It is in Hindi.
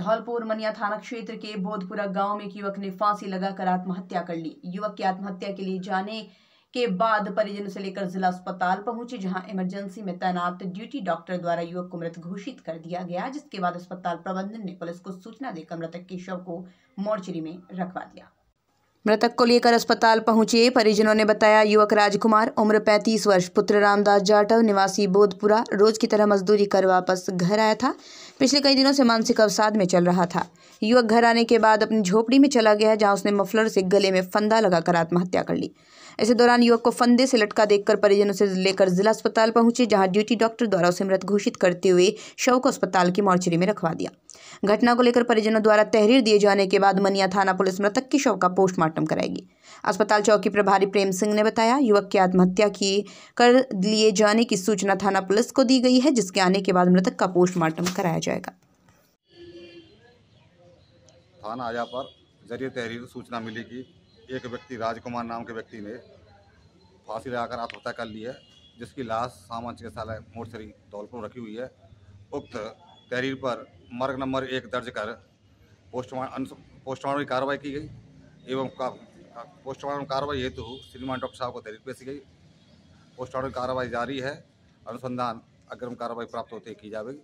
धौलपुर मनिया थाना क्षेत्र के बोधपुरा गांव में एक युवक ने फांसी लगाकर आत्महत्या कर ली युवक की आत्महत्या के लिए जाने के बाद परिजन से लेकर जिला अस्पताल पहुंचे जहां इमरजेंसी में तैनात ड्यूटी डॉक्टर द्वारा युवक को मृत घोषित कर दिया गया जिसके बाद अस्पताल प्रबंधन ने पुलिस को सूचना देकर मृतक के शव को मोर्चरी में रखवा दिया मृतक को लेकर अस्पताल पहुंचे परिजनों ने बताया युवक राजकुमार उम्र 35 वर्ष पुत्र रामदास जाटव निवासी बोधपुरा रोज की तरह मजदूरी कर वापस घर आया था पिछले कई दिनों से मानसिक अवसाद में चल रहा था युवक घर आने के बाद अपनी झोपड़ी में चला गया जहां उसने मफलर से गले में फंदा लगाकर आत्महत्या कर ली इसी दौरान युवक को फंदे से लटका देखकर परिजनों से लेकर जिला अस्पताल पहुंचे जहां ड्यूटी डॉक्टर द्वारा उसे मृत घोषित करते हुए शव को अस्पताल की मॉर्चरी में रखवा दिया घटना को लेकर परिजनों द्वारा तहरीर दिए जाने के बाद मनिया थाना पुलिस मृतक की शव का पोस्टमार्टम कराएगी अस्पताल चौकी प्रभारी प्रेम सिंह ने बताया युवक की आत्महत्या की कर लिए जाने की सूचना थाना पुलिस को दी गई है जिसके आने के बाद मृतक का पोस्टमार्टम कराया जाएगा थाना आया पर जरिए तहरीर सूचना मिली कि एक व्यक्ति राजकुमार नाम के व्यक्ति ने फांसी लगाकर आत्महत्या कर ली है जिसकी लाश सामान चिकित्सालय मोर्चरी धौलपुर रखी हुई है उक्त तहरीर पर मार्ग नंबर एक दर्ज कर पोस्टमार्टम पोस्टमार्टम की कार्रवाई की गई एवं का, का, पोस्टमार्टम कार्रवाई हेतु श्रीमान डॉक्टर साहब को तहरीर पेश गई पोस्टमार्टम कार्रवाई जारी है अनुसंधान अग्रिम कार्रवाई प्राप्त होते की जाएगी